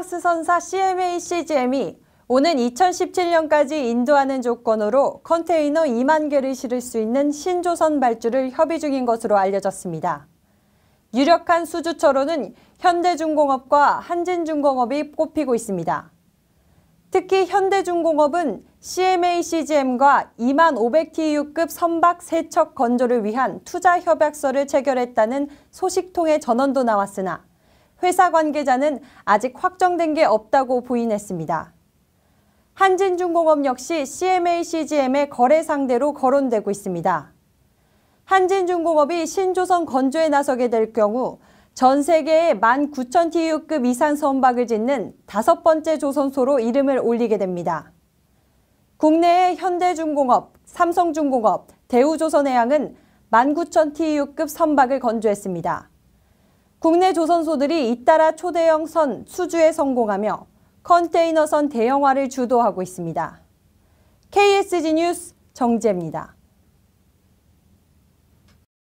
프랑스 선사 CMA CGM이 오는 2017년까지 인도하는 조건으로 컨테이너 2만 개를 실을 수 있는 신조선 발주를 협의 중인 것으로 알려졌습니다. 유력한 수주처로는 현대중공업과 한진중공업이 꼽히고 있습니다. 특히 현대중공업은 CMA CGM과 2만 500TU급 선박 세척 건조를 위한 투자 협약서를 체결했다는 소식통의 전언도 나왔으나 회사 관계자는 아직 확정된 게 없다고 부인했습니다. 한진중공업 역시 CMA-CGM의 거래 상대로 거론되고 있습니다. 한진중공업이 신조선 건조에 나서게 될 경우 전 세계에 19,000TU급 이상 선박을 짓는 다섯 번째 조선소로 이름을 올리게 됩니다. 국내의 현대중공업, 삼성중공업, 대우조선해양은 19,000TU급 선박을 건조했습니다. 국내 조선소들이 잇따라 초대형 선 수주에 성공하며 컨테이너선 대형화를 주도하고 있습니다. KSG 뉴스 정재입니다.